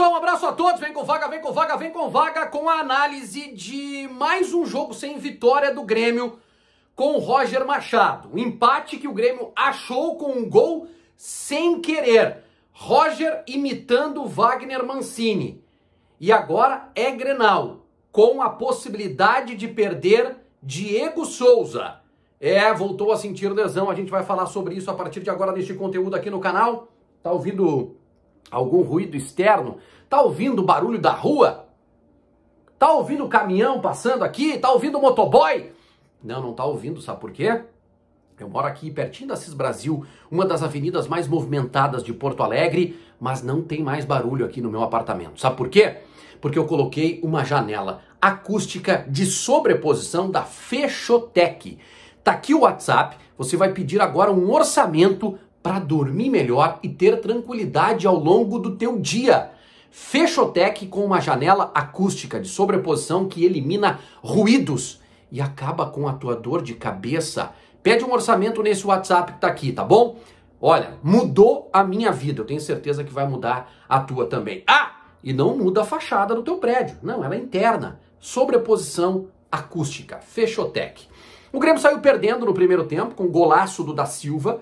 pessoal, um abraço a todos. Vem com vaga, vem com vaga, vem com vaga com a análise de mais um jogo sem vitória do Grêmio com o Roger Machado. Um empate que o Grêmio achou com um gol sem querer. Roger imitando Wagner Mancini. E agora é Grenal, com a possibilidade de perder Diego Souza. É, voltou a sentir lesão. A gente vai falar sobre isso a partir de agora neste conteúdo aqui no canal. Tá ouvindo algum ruído externo? Tá ouvindo o barulho da rua? Tá ouvindo o caminhão passando aqui? Tá ouvindo o motoboy? Não, não tá ouvindo, sabe por quê? Eu moro aqui pertinho da Cis Brasil, uma das avenidas mais movimentadas de Porto Alegre, mas não tem mais barulho aqui no meu apartamento. Sabe por quê? Porque eu coloquei uma janela acústica de sobreposição da Fechotec. Tá aqui o WhatsApp, você vai pedir agora um orçamento para dormir melhor e ter tranquilidade ao longo do teu dia. Fechotec com uma janela acústica de sobreposição que elimina ruídos e acaba com a tua dor de cabeça. Pede um orçamento nesse WhatsApp que tá aqui, tá bom? Olha, mudou a minha vida. Eu tenho certeza que vai mudar a tua também. Ah, e não muda a fachada do teu prédio. Não, ela é interna. Sobreposição acústica. Fechotec. O Grêmio saiu perdendo no primeiro tempo com o golaço do da Silva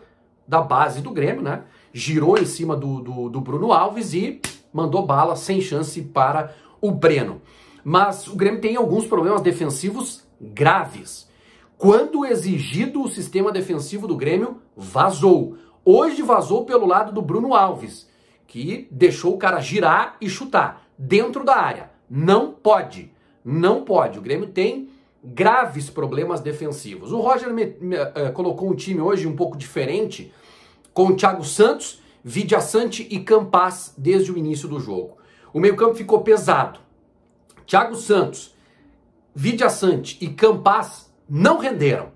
da base do Grêmio, né? Girou em cima do, do, do Bruno Alves e mandou bala sem chance para o Breno. Mas o Grêmio tem alguns problemas defensivos graves. Quando exigido, o sistema defensivo do Grêmio vazou. Hoje vazou pelo lado do Bruno Alves, que deixou o cara girar e chutar dentro da área. Não pode. Não pode. O Grêmio tem graves problemas defensivos. O Roger me, me, uh, colocou um time hoje um pouco diferente, com o Thiago Santos, Vidia Sante e Campas desde o início do jogo. O meio-campo ficou pesado. Thiago Santos, Vidia Sante e Campas não renderam.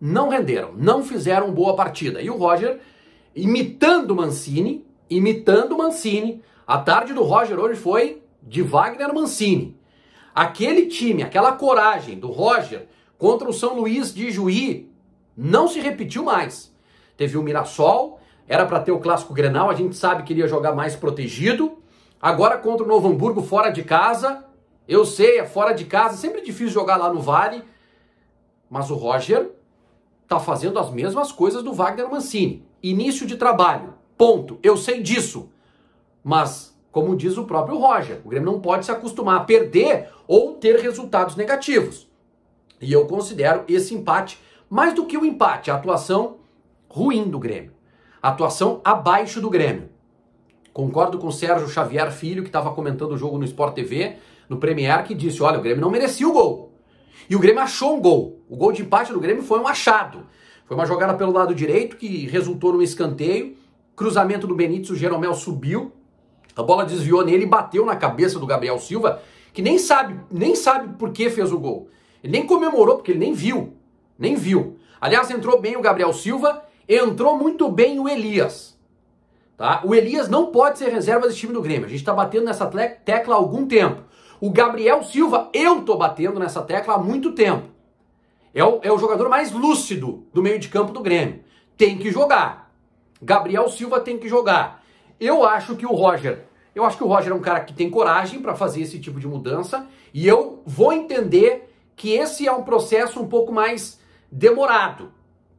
Não renderam, não fizeram boa partida. E o Roger, imitando Mancini, imitando Mancini, a tarde do Roger hoje foi de Wagner Mancini. Aquele time, aquela coragem do Roger contra o São Luís de Juí não se repetiu mais. Teve o Mirassol, era para ter o clássico Grenal, a gente sabe que iria jogar mais protegido. Agora contra o Novo Hamburgo fora de casa. Eu sei, é fora de casa, sempre é difícil jogar lá no Vale. Mas o Roger tá fazendo as mesmas coisas do Wagner Mancini. Início de trabalho. Ponto. Eu sei disso. Mas como diz o próprio Roger, o Grêmio não pode se acostumar a perder ou ter resultados negativos. E eu considero esse empate mais do que o um empate, a atuação ruim do Grêmio, a atuação abaixo do Grêmio. Concordo com o Sérgio Xavier Filho, que estava comentando o jogo no Sport TV, no Premier, que disse: olha, o Grêmio não merecia o gol. E o Grêmio achou um gol. O gol de empate do Grêmio foi um achado. Foi uma jogada pelo lado direito que resultou num escanteio. Cruzamento do Benítez, o Jeromel subiu. A bola desviou nele e bateu na cabeça do Gabriel Silva, que nem sabe, nem sabe por que fez o gol. Ele nem comemorou, porque ele nem viu. Nem viu. Aliás, entrou bem o Gabriel Silva, entrou muito bem o Elias. Tá? O Elias não pode ser reserva desse time do Grêmio. A gente está batendo nessa tecla há algum tempo. O Gabriel Silva, eu estou batendo nessa tecla há muito tempo. É o, é o jogador mais lúcido do meio de campo do Grêmio. Tem que jogar. Gabriel Silva tem que jogar. Eu acho que o Roger eu acho que o Roger é um cara que tem coragem para fazer esse tipo de mudança e eu vou entender que esse é um processo um pouco mais demorado,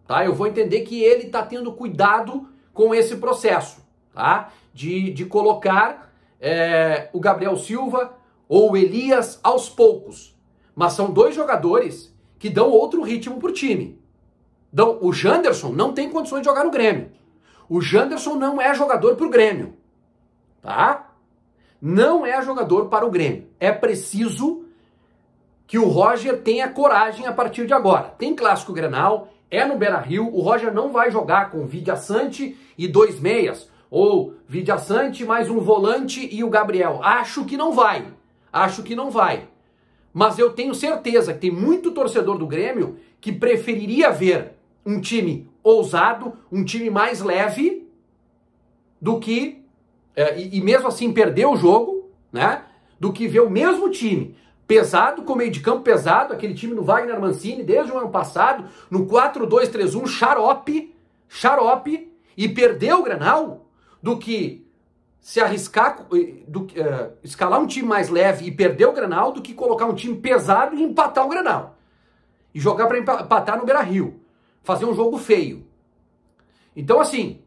tá? Eu vou entender que ele está tendo cuidado com esse processo, tá? De, de colocar é, o Gabriel Silva ou o Elias aos poucos. Mas são dois jogadores que dão outro ritmo para o time. Então, o Janderson não tem condições de jogar no Grêmio. O Janderson não é jogador para o Grêmio tá? Não é jogador para o Grêmio. É preciso que o Roger tenha coragem a partir de agora. Tem clássico Grenal, é no Beira-Rio, o Roger não vai jogar com Vidia Sante e dois meias, ou Vidia Sante mais um volante e o Gabriel. Acho que não vai. Acho que não vai. Mas eu tenho certeza que tem muito torcedor do Grêmio que preferiria ver um time ousado, um time mais leve do que é, e, e, mesmo assim perder o jogo, né? Do que ver o mesmo time pesado, com meio de campo pesado, aquele time do Wagner Mancini desde o ano passado, no 4-2-3-1, xarope, xarope, e perder o Granal, do que se arriscar, eh, do, uh, escalar um time mais leve e perder o Granal, do que colocar um time pesado e empatar o Granal. E jogar para empatar no Beira-Rio. Fazer um jogo feio. Então, assim,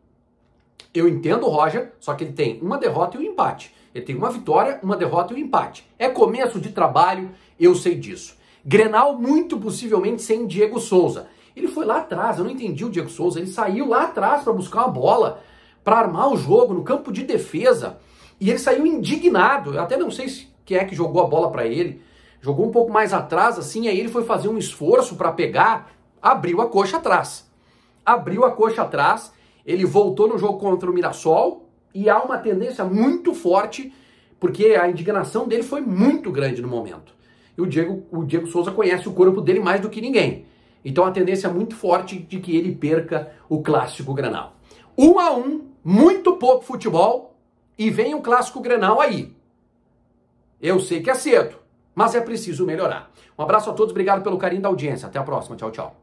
eu entendo o Roger, só que ele tem uma derrota e um empate. Ele tem uma vitória, uma derrota e um empate. É começo de trabalho, eu sei disso. Grenal, muito possivelmente, sem Diego Souza. Ele foi lá atrás, eu não entendi o Diego Souza. Ele saiu lá atrás para buscar uma bola, para armar o jogo no campo de defesa. E ele saiu indignado. Eu até não sei se quem é que jogou a bola para ele. Jogou um pouco mais atrás, assim, aí ele foi fazer um esforço para pegar, abriu a coxa atrás. Abriu a coxa atrás ele voltou no jogo contra o Mirassol e há uma tendência muito forte, porque a indignação dele foi muito grande no momento. E o Diego, o Diego Souza conhece o corpo dele mais do que ninguém. Então a tendência é muito forte de que ele perca o clássico Grenal. Um a um, muito pouco futebol e vem o clássico Grenal aí. Eu sei que é cedo, mas é preciso melhorar. Um abraço a todos, obrigado pelo carinho da audiência. Até a próxima, tchau, tchau.